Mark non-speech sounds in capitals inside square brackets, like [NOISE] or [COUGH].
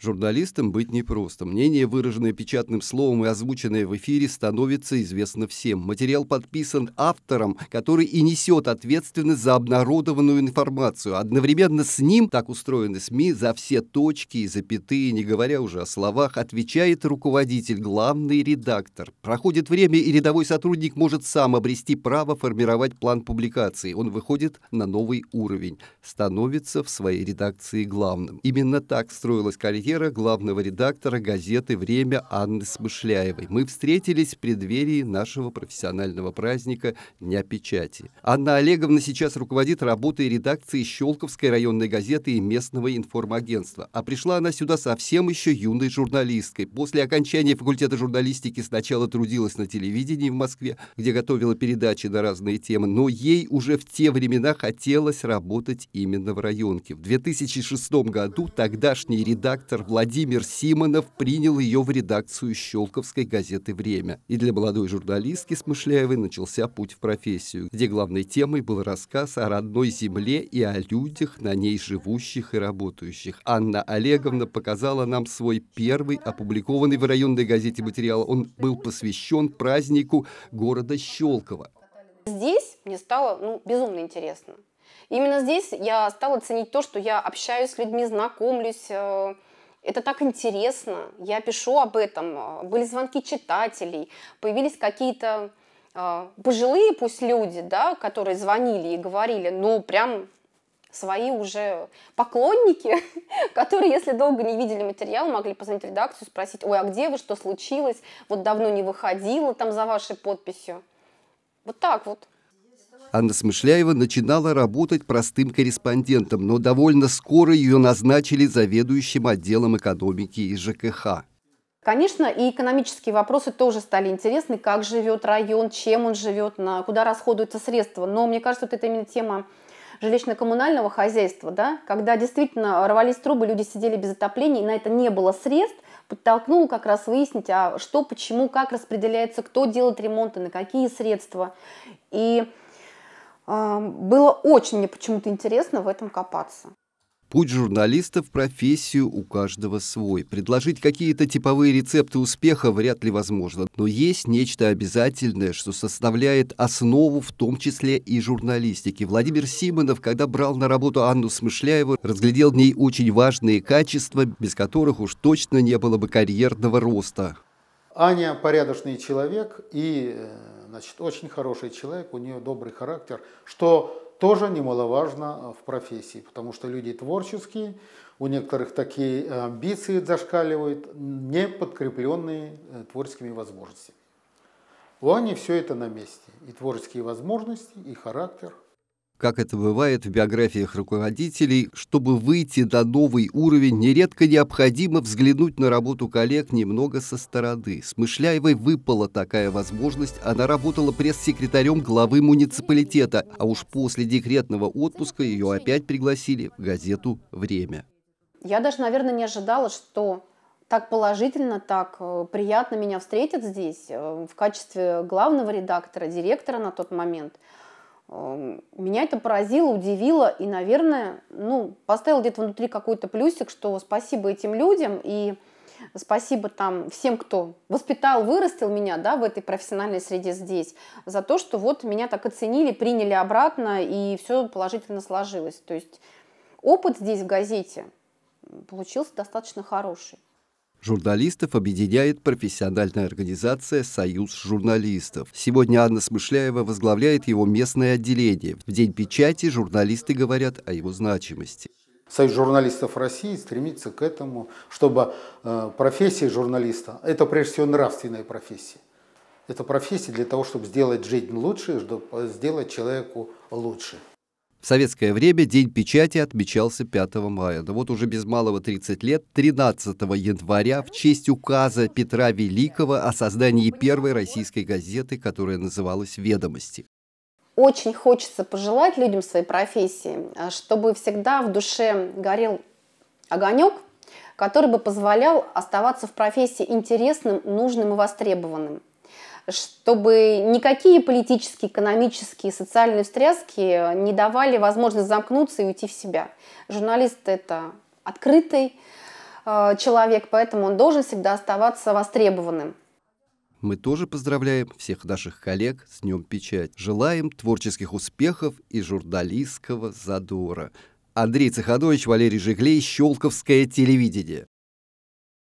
Журналистам быть непросто. Мнение, выраженное печатным словом и озвученное в эфире, становится известно всем. Материал подписан автором, который и несет ответственность за обнародованную информацию. Одновременно с ним, так устроены СМИ, за все точки и запятые, не говоря уже о словах, отвечает руководитель, главный редактор. Проходит время, и рядовой сотрудник может сам обрести право формировать план публикации. Он выходит на новый уровень, становится в своей редакции главным. Именно так строилась карьера карьера главного редактора газеты «Время» Анны Смышляевой. Мы встретились в преддверии нашего профессионального праздника Дня печати. Анна Олеговна сейчас руководит работой редакции Щелковской районной газеты и местного информагентства. А пришла она сюда совсем еще юной журналисткой. После окончания факультета журналистики сначала трудилась на телевидении в Москве, где готовила передачи на разные темы, но ей уже в те времена хотелось работать именно в районке. В 2006 году тогдашний редактор редактор Владимир Симонов принял ее в редакцию Щелковской газеты «Время». И для молодой журналистки Смышляевой начался путь в профессию, где главной темой был рассказ о родной земле и о людях, на ней живущих и работающих. Анна Олеговна показала нам свой первый опубликованный в районной газете материал. Он был посвящен празднику города Щелково. Здесь мне стало ну, безумно интересно. Именно здесь я стала ценить то, что я общаюсь с людьми, знакомлюсь, э, это так интересно. Я пишу об этом. Были звонки читателей, появились какие-то а, пожилые пусть люди, да, которые звонили и говорили, ну, прям свои уже поклонники, [LAUGHS] которые, если долго не видели материал, могли позвонить в редакцию, спросить, ой, а где вы, что случилось, вот давно не выходила там за вашей подписью. Вот так вот. Анна Смышляева начинала работать простым корреспондентом, но довольно скоро ее назначили заведующим отделом экономики и ЖКХ. Конечно, и экономические вопросы тоже стали интересны, как живет район, чем он живет, на куда расходуются средства. Но мне кажется, вот это именно тема жилищно-коммунального хозяйства, да, когда действительно рвались трубы, люди сидели без отопления, и на это не было средств, подтолкнуло как раз выяснить, а что, почему, как распределяется, кто делает ремонты, на какие средства. И было очень мне почему-то интересно в этом копаться. Путь журналиста в профессию у каждого свой. Предложить какие-то типовые рецепты успеха вряд ли возможно, но есть нечто обязательное, что составляет основу в том числе и журналистики. Владимир Симонов, когда брал на работу Анну Смышляеву, разглядел в ней очень важные качества, без которых уж точно не было бы карьерного роста. Аня порядочный человек и э, Значит, очень хороший человек, у нее добрый характер, что тоже немаловажно э, в профессии, потому что люди творческие, у некоторых такие э, амбиции зашкаливают, не подкрепленные э, творческими возможностями. У Ани все это на месте. И творческие возможности, и характер – как это бывает в биографиях руководителей, чтобы выйти на новый уровень, нередко необходимо взглянуть на работу коллег немного со стороны. Смышляевой выпала такая возможность, она работала пресс-секретарем главы муниципалитета, а уж после декретного отпуска ее опять пригласили в газету «Время». Я даже, наверное, не ожидала, что так положительно, так э, приятно меня встретят здесь э, в качестве главного редактора, директора на тот момент – Эм, меня это поразило, удивило и, наверное, ну, поставил где-то внутри какой-то плюсик, что спасибо этим людям и спасибо там всем, кто воспитал, вырастил меня, да, в этой профессиональной среде здесь, за то, что вот меня так оценили, приняли обратно и все положительно сложилось. То есть опыт здесь в газете получился достаточно хороший. Журналистов объединяет профессиональная организация «Союз журналистов». Сегодня Анна Смышляева возглавляет его местное отделение. В День печати журналисты говорят о его значимости. Союз журналистов России стремится к этому, чтобы э, профессия журналиста – это прежде всего нравственная профессия. Это профессия для того, чтобы сделать жизнь лучше, чтобы э, сделать человеку лучше. В советское время День печати отмечался 5 мая. Да вот уже без малого 30 лет, 13 января, в честь указа Петра Великого о создании первой российской газеты, которая называлась «Ведомости». Очень хочется пожелать людям своей профессии, а, чтобы всегда в душе горел огонек, который бы позволял оставаться в профессии интересным, нужным и востребованным – чтобы никакие политические, экономические, социальные встряски не давали возможность замкнуться и уйти в себя. Журналист – это открытый э, человек, поэтому он должен всегда оставаться востребованным. Мы тоже поздравляем всех наших коллег с Днем Печать. Желаем творческих успехов и журналистского задора. Андрей Цеханович, Валерий Жиглей, Щелковское телевидение.